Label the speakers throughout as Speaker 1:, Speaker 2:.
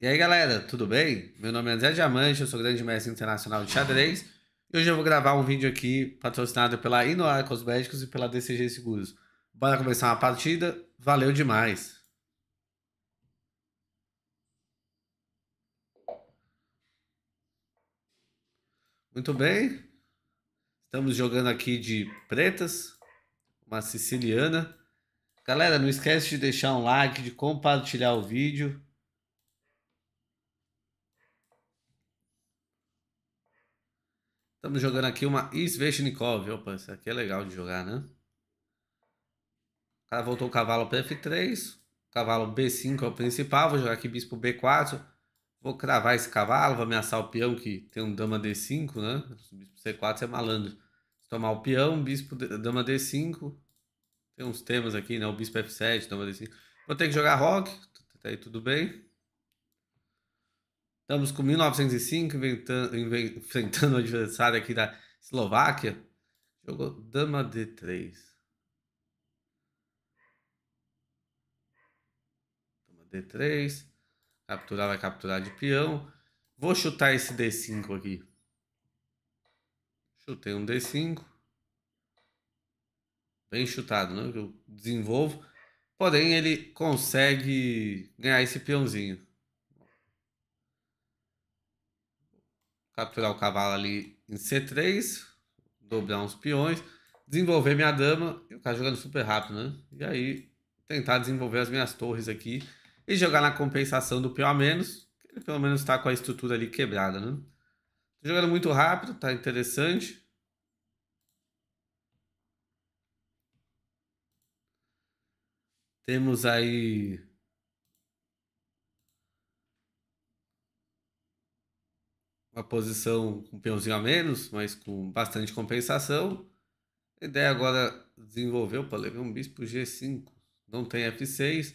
Speaker 1: E aí galera, tudo bem? Meu nome é André Diamante, eu sou grande mestre internacional de xadrez e hoje eu vou gravar um vídeo aqui patrocinado pela Inoar Cosméticos e pela DCG Seguros. Bora começar uma partida, valeu demais! Muito bem, estamos jogando aqui de pretas, uma siciliana. Galera, não esquece de deixar um like, de compartilhar o vídeo Estamos jogando aqui uma Sveshnikov. Opa, isso aqui é legal de jogar, né? O cara voltou o cavalo para F3. O cavalo B5 é o principal. Vou jogar aqui bispo B4. Vou cravar esse cavalo. Vou ameaçar o peão que tem um dama D5, né? Bispo C4 é malandro. tomar o peão, bispo dama D5. Tem uns temas aqui, né? O bispo F7, dama D5. Vou ter que jogar rock. Até tá aí tudo bem. Estamos com 1905, enfrentando o adversário aqui da Eslováquia. Jogou dama d3. Dama d3. Capturar vai capturar de peão. Vou chutar esse d5 aqui. Chutei um d5. Bem chutado, né? Eu desenvolvo. Porém, ele consegue ganhar esse peãozinho. capturar tá o cavalo ali em C3, dobrar uns peões, desenvolver minha dama e o cara jogando super rápido, né? E aí tentar desenvolver as minhas torres aqui e jogar na compensação do peão a menos, que ele pelo menos está com a estrutura ali quebrada, né? Tô jogando muito rápido, tá interessante. Temos aí uma posição com um peãozinho a menos, mas com bastante compensação. A ideia agora é desenvolveu para levar um bispo G5. Não tem F6.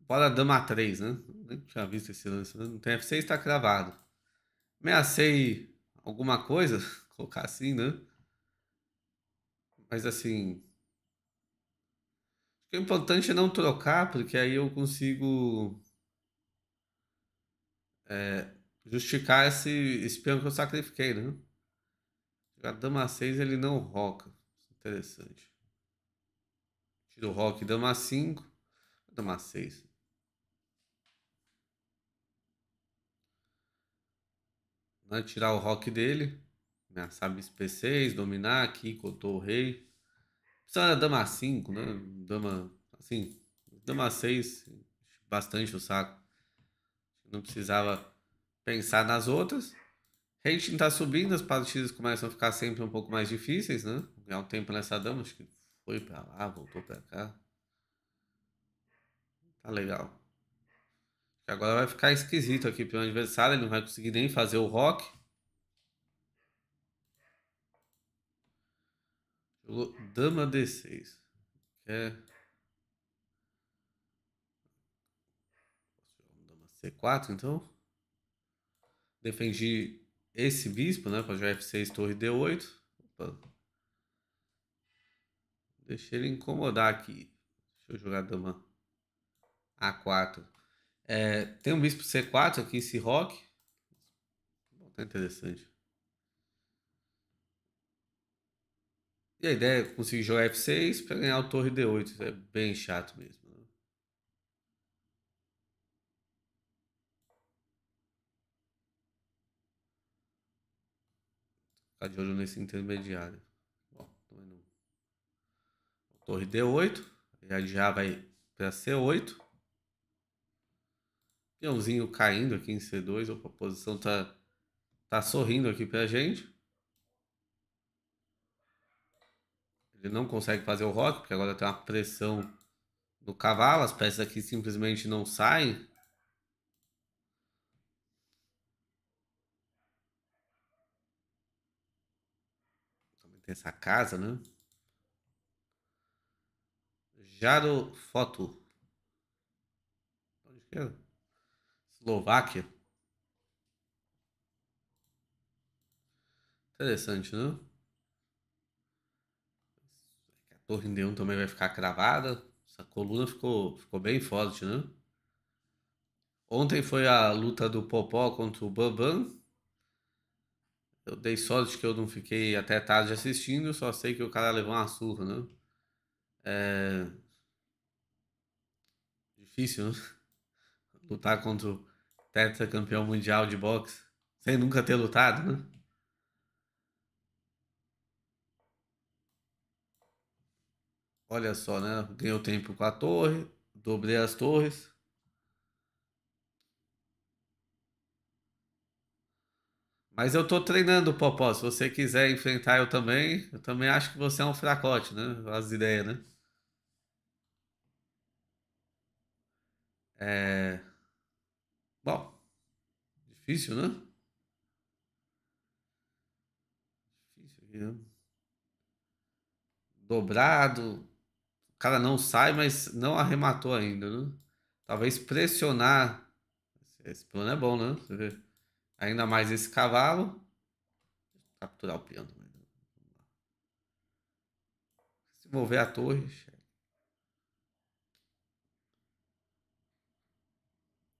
Speaker 1: Bora dama 3, né? Nem tinha visto esse lance. Né? Não tem F6, está cravado. Ameacei alguma coisa, colocar assim, né? Mas assim. O é importante é não trocar, porque aí eu consigo é, justificar esse espião que eu sacrifiquei, né? A dama 6 ele não roca. Interessante. Tira o rock, dama 5. Dama 6. Né? Tirar o rock dele. Ameaçar bispo P6, dominar aqui, cotou o rei. Precisa da dama 5, né? Dama, assim, dama 6, bastante o saco. Não precisava pensar nas outras. Rating tá subindo, as partidas começam a ficar sempre um pouco mais difíceis, né? Ganhar um tempo nessa dama, acho que foi pra lá, voltou pra cá. Tá legal. Agora vai ficar esquisito aqui pro adversário, ele não vai conseguir nem fazer o rock. Jogou dama D6. Quer... dama C4, então? defendi esse bispo, né? a F6, torre D8. Opa. Deixa ele incomodar aqui. Deixa eu jogar a dama A4. É, tem um bispo C4 aqui em rock Tá interessante. E a ideia é conseguir jogar F6 para ganhar o torre D8. É bem chato mesmo. Ficar de olho nesse intermediário. Ó, Torre D8. Já vai para C8. Peãozinho caindo aqui em C2. Opa, a posição tá, tá sorrindo aqui pra gente. Ele não consegue fazer o rock, porque agora tem uma pressão no cavalo. As peças aqui simplesmente não saem. Tem essa casa, né? Jaro Foto. Onde que é? Eslováquia. Interessante, né? A torre D1 também vai ficar cravada. Essa coluna ficou, ficou bem forte, né? Ontem foi a luta do Popó contra o Bambam. Eu dei sorte que eu não fiquei até tarde assistindo, só sei que o cara levou uma surra, né? É... Difícil, né? Lutar contra o tetracampeão mundial de boxe sem nunca ter lutado, né? Olha só, né? Ganhei o tempo com a torre, dobrei as torres. Mas eu tô treinando, Popó. Se você quiser enfrentar eu também, eu também acho que você é um fracote, né? As ideias, né? É... Bom, difícil, né? Difícil aqui, né? Dobrado. O cara não sai, mas não arrematou ainda, né? Talvez pressionar. Esse plano é bom, né? Você vê. Ainda mais esse cavalo. Capturar o peão Se mover a torre.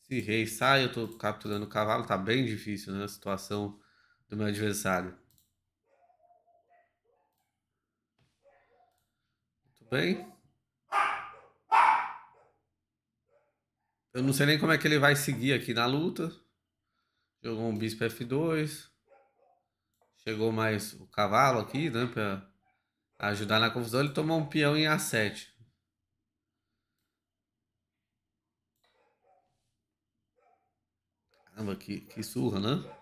Speaker 1: Se rei sai, eu tô capturando o cavalo. Tá bem difícil, né? A situação do meu adversário. Muito bem. Eu não sei nem como é que ele vai seguir aqui na luta. Jogou um bispo F2. Chegou mais o cavalo aqui, né? Pra ajudar na confusão. Ele tomou um peão em A7. Caramba, que, que surra, né?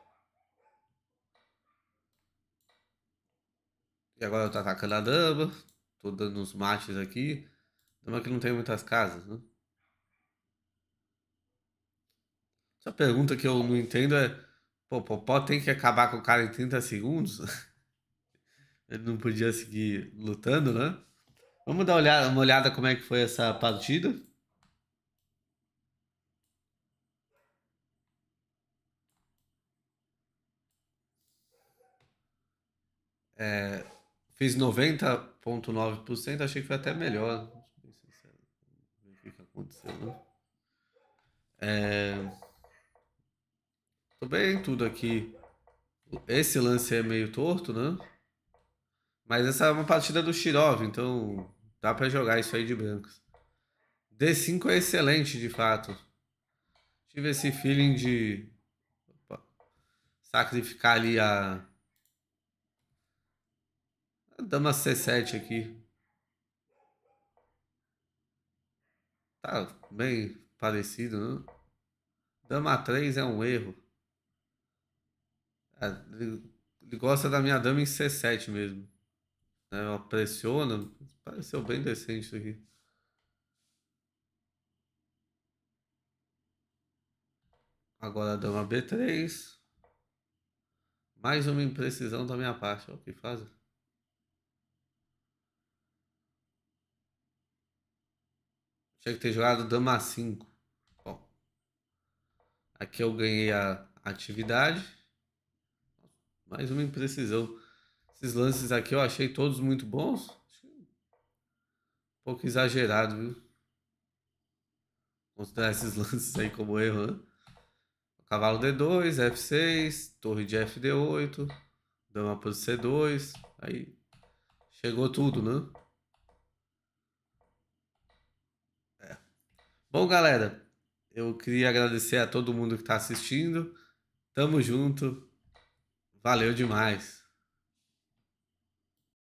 Speaker 1: E agora eu tô atacando a dama. Tô dando uns mates aqui. Dama que não tem muitas casas, né? Essa pergunta que eu não entendo é: pô, Popó tem que acabar com o cara em 30 segundos? Ele não podia seguir lutando, né? Vamos dar uma olhada, uma olhada como é que foi essa partida. É, fiz 90,9%, achei que foi até melhor. Deixa eu ver o que aconteceu, né? É... Tudo bem, tudo aqui. Esse lance é meio torto, né? Mas essa é uma partida do Shirov, então dá para jogar isso aí de brancos. D5 é excelente, de fato. Tive esse feeling de opa, sacrificar ali a... a dama C7 aqui. Tá bem parecido, né? Dama 3 é um erro. Ah, ele, gosta da minha dama em C7 mesmo. Né? Ela pressiona. Pareceu bem decente isso aqui. Agora a dama B3. Mais uma imprecisão da minha parte. O que faz? Tinha que ter jogado dama 5. Bom. Aqui eu ganhei a atividade mais uma imprecisão. Esses lances aqui eu achei todos muito bons. Um pouco exagerado, viu? Mostrar esses lances aí como erro, né? Cavalo D2, F6, torre de FD8, dama por C2. Aí chegou tudo, né? É. Bom, galera, eu queria agradecer a todo mundo que está assistindo. Tamo junto. Valeu demais.